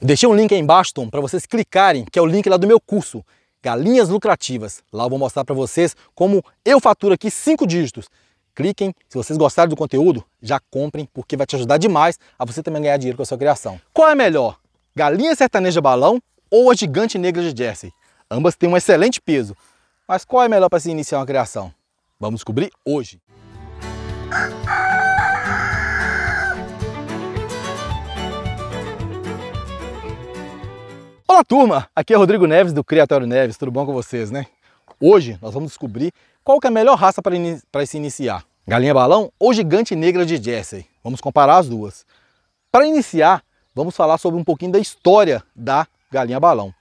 Deixei um link aí embaixo, para vocês clicarem, que é o link lá do meu curso, Galinhas Lucrativas. Lá eu vou mostrar para vocês como eu faturo aqui cinco dígitos. Cliquem, se vocês gostarem do conteúdo, já comprem, porque vai te ajudar demais a você também ganhar dinheiro com a sua criação. Qual é melhor, galinha sertaneja balão ou a gigante negra de Jersey? Ambas têm um excelente peso, mas qual é melhor para se iniciar uma criação? Vamos descobrir hoje. Olá turma, aqui é Rodrigo Neves do Criatório Neves, tudo bom com vocês, né? Hoje nós vamos descobrir qual é a melhor raça para, in para se iniciar, galinha balão ou gigante negra de Jersey. Vamos comparar as duas. Para iniciar, vamos falar sobre um pouquinho da história da galinha balão.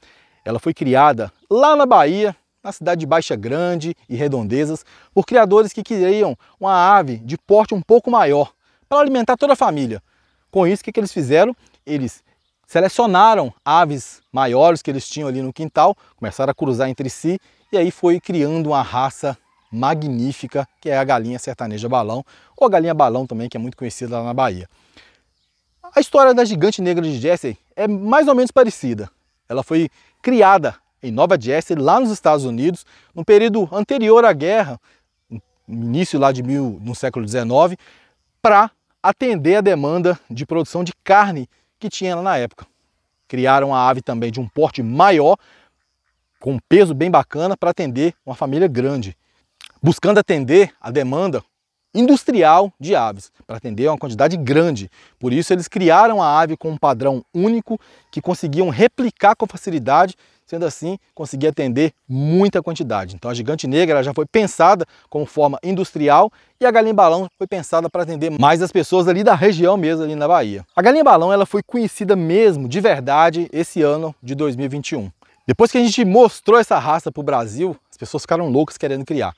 Ela foi criada lá na Bahia, na cidade de Baixa Grande e Redondezas, por criadores que queriam uma ave de porte um pouco maior, para alimentar toda a família. Com isso, o que, que eles fizeram? Eles selecionaram aves maiores que eles tinham ali no quintal, começaram a cruzar entre si e aí foi criando uma raça magnífica que é a galinha sertaneja balão, ou a galinha balão também, que é muito conhecida lá na Bahia. A história da gigante negra de Jersey é mais ou menos parecida. Ela foi criada em Nova Jersey, lá nos Estados Unidos, no período anterior à guerra, início lá de mil, no século XIX, para atender a demanda de produção de carne que tinha lá na época criaram a ave também de um porte maior, com um peso bem bacana, para atender uma família grande, buscando atender a demanda industrial de aves, para atender uma quantidade grande. Por isso, eles criaram a ave com um padrão único que conseguiam replicar com facilidade Sendo assim, conseguir atender muita quantidade. Então a gigante negra já foi pensada como forma industrial e a galinha balão foi pensada para atender mais as pessoas ali da região mesmo, ali na Bahia. A galinha balão ela foi conhecida mesmo, de verdade, esse ano de 2021. Depois que a gente mostrou essa raça para o Brasil, as pessoas ficaram loucas querendo criar.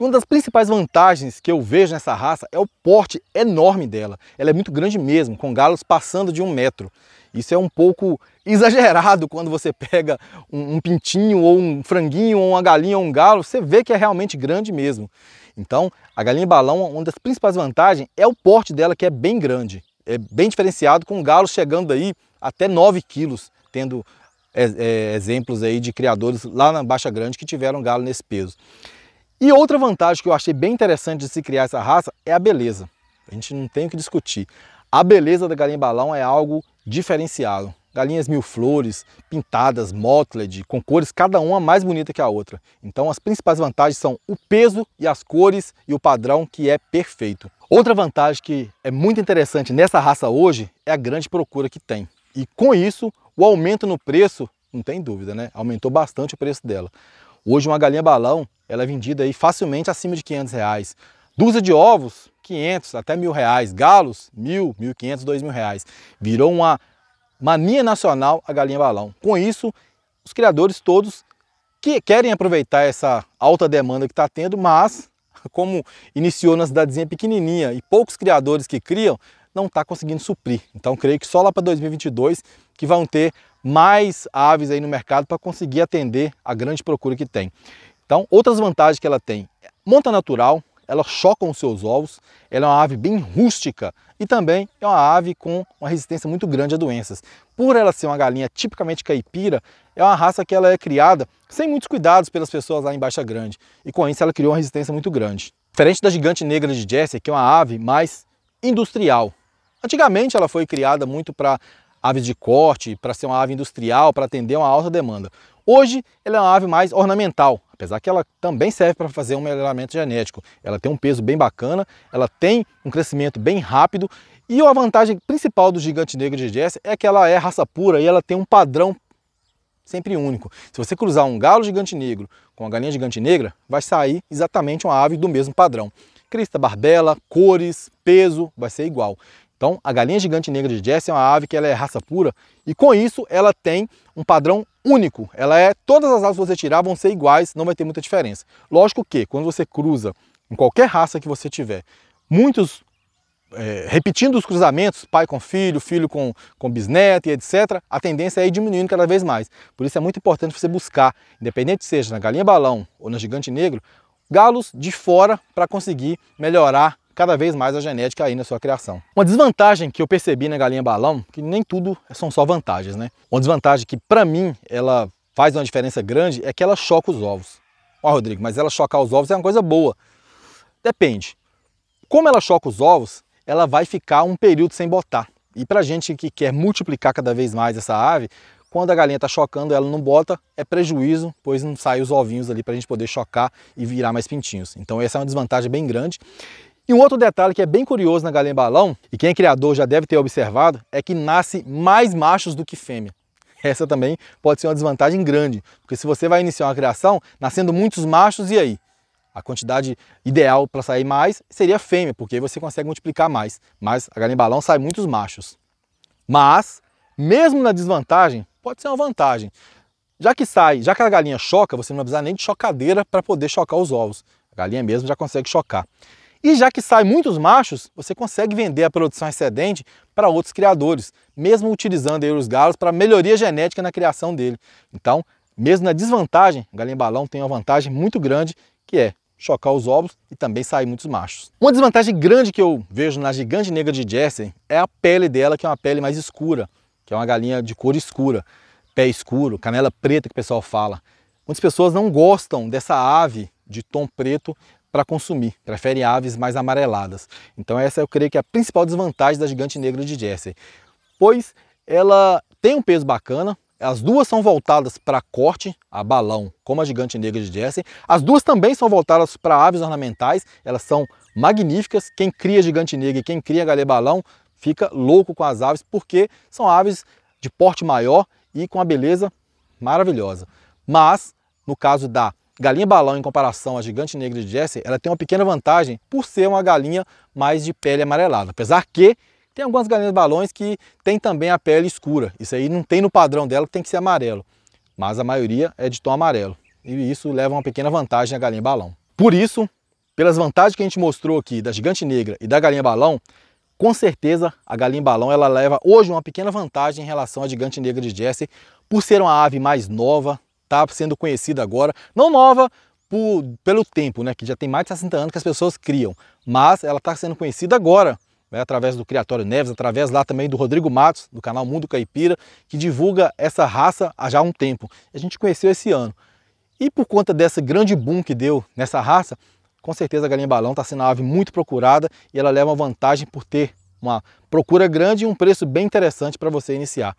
E uma das principais vantagens que eu vejo nessa raça é o porte enorme dela. Ela é muito grande mesmo, com galos passando de um metro. Isso é um pouco exagerado quando você pega um, um, pintinho ou um franguinho ou uma galinha ou um galo, você vê que é realmente grande mesmo. Então, a galinha balão, uma das principais vantagens é o porte dela que é bem grande, é bem diferenciado com um galo chegando aí até 9 quilos, tendo é, é, exemplos aí de criadores lá na Baixa Grande que tiveram galo nesse peso. E outra vantagem que eu achei bem interessante de se criar essa raça é a beleza. A gente não tem o que discutir. A beleza da galinha balão é algo diferenciá-lo. Galinhas mil flores, pintadas, mottled, com cores cada uma mais bonita que a outra. Então as principais vantagens são o peso e as cores e o padrão que é perfeito. Outra vantagem que é muito interessante nessa raça hoje é a grande procura que tem. E com isso, o aumento no preço, não tem dúvida, né? Aumentou bastante o preço dela. Hoje uma galinha balão, ela é vendida aí facilmente acima de 500 reais. Dúzia de ovos, 500 até mil reais. Galos, mil, mil quinhentos, dois mil reais. Virou uma mania nacional a galinha balão. Com isso, os criadores todos que querem aproveitar essa alta demanda que está tendo, mas como iniciou na cidadezinha pequenininha e poucos criadores que criam, não está conseguindo suprir. Então creio que só lá para 2022 que vão ter mais aves aí no mercado para conseguir atender a grande procura que tem. Então outras vantagens que ela tem, monta natural, ela choca os seus ovos, ela é uma ave bem rústica e também é uma ave com uma resistência muito grande a doenças. Por ela ser uma galinha tipicamente caipira, é uma raça que ela é criada sem muitos cuidados pelas pessoas lá em Baixa Grande e com isso ela criou uma resistência muito grande. Diferente da gigante negra de Jersey, que é uma ave mais industrial. Antigamente ela foi criada muito para aves de corte, para ser uma ave industrial, para atender uma alta demanda. Hoje ela é uma ave mais ornamental, Apesar que ela também serve para fazer um melhoramento genético. Ela tem um peso bem bacana, ela tem um crescimento bem rápido e a vantagem principal do gigante negro de Jesse é que ela é raça pura e ela tem um padrão sempre único. Se você cruzar um galo gigante negro com a galinha gigante negra, vai sair exatamente uma ave do mesmo padrão. Crista, barbela, cores, peso, vai ser igual. Então, a galinha gigante negra de Jesse é uma ave que ela é raça pura e com isso ela tem um padrão único. Ela é todas as aves que você tirar vão ser iguais, não vai ter muita diferença. Lógico que quando você cruza em qualquer raça que você tiver, muitos é, repetindo os cruzamentos, pai com filho, filho com, com bisneto e etc., a tendência é ir diminuindo cada vez mais. Por isso é muito importante você buscar, independente seja na galinha balão ou na gigante negro, galos de fora para conseguir melhorar cada vez mais a genética aí na sua criação. Uma desvantagem que eu percebi na galinha balão, que nem tudo são só vantagens, né? Uma desvantagem que para mim ela faz uma diferença grande é que ela choca os ovos. Ó, Rodrigo, mas ela chocar os ovos é uma coisa boa. Depende. Como ela choca os ovos, ela vai ficar um período sem botar. E para gente que quer multiplicar cada vez mais essa ave, quando a galinha está chocando, ela não bota, é prejuízo, pois não sai os ovinhos ali para a gente poder chocar e virar mais pintinhos. Então essa é uma desvantagem bem grande. E um outro detalhe que é bem curioso na galinha balão, e quem é criador já deve ter observado, é que nasce mais machos do que fêmea. Essa também pode ser uma desvantagem grande, porque se você vai iniciar uma criação nascendo muitos machos, e aí? A quantidade ideal para sair mais seria fêmea, porque aí você consegue multiplicar mais. Mas a galinha balão sai muitos machos. Mas, mesmo na desvantagem, pode ser uma vantagem. Já que sai, já que a galinha choca, você não vai precisar nem de chocadeira para poder chocar os ovos. A galinha mesmo já consegue chocar. E já que saem muitos machos, você consegue vender a produção excedente para outros criadores, mesmo utilizando os galos para melhoria genética na criação dele. Então, mesmo na desvantagem, o galinha balão tem uma vantagem muito grande, que é chocar os ovos e também sair muitos machos. Uma desvantagem grande que eu vejo na gigante negra de Jersey é a pele dela, que é uma pele mais escura, que é uma galinha de cor escura, pé escuro, canela preta que o pessoal fala. Muitas pessoas não gostam dessa ave de tom preto para consumir, prefere aves mais amareladas. Então essa eu creio que é a principal desvantagem da gigante negra de Jersey, pois ela tem um peso bacana, as duas são voltadas para corte, a balão, como a gigante negra de Jersey. As duas também são voltadas para aves ornamentais, elas são magníficas. Quem cria gigante negra e quem cria galê balão fica louco com as aves, porque são aves de porte maior e com a beleza maravilhosa. Mas, no caso da galinha balão, em comparação à gigante negra de Jesse, ela tem uma pequena vantagem por ser uma galinha mais de pele amarelada. Apesar que tem algumas galinhas balões que tem também a pele escura. Isso aí não tem no padrão dela, tem que ser amarelo. Mas a maioria é de tom amarelo. E isso leva uma pequena vantagem à galinha balão. Por isso, pelas vantagens que a gente mostrou aqui da gigante negra e da galinha balão, com certeza a galinha balão ela leva hoje uma pequena vantagem em relação à gigante negra de Jesse por ser uma ave mais nova, está sendo conhecida agora, não nova por, pelo tempo, né, que já tem mais de 60 anos que as pessoas criam, mas ela está sendo conhecida agora, né, através do Criatório Neves, através lá também do Rodrigo Matos, do canal Mundo Caipira, que divulga essa raça há já um tempo. A gente conheceu esse ano. E por conta dessa grande boom que deu nessa raça, com certeza a galinha balão está sendo uma ave muito procurada e ela leva uma vantagem por ter uma procura grande e um preço bem interessante para você iniciar.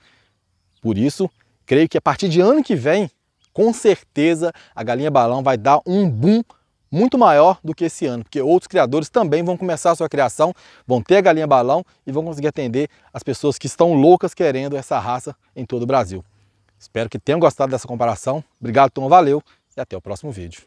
Por isso, creio que a partir de ano que vem com certeza a galinha balão vai dar um boom muito maior do que esse ano, porque outros criadores também vão começar a sua criação, vão ter a galinha balão e vão conseguir atender as pessoas que estão loucas querendo essa raça em todo o Brasil. Espero que tenham gostado dessa comparação. Obrigado, Tom, valeu e até o próximo vídeo.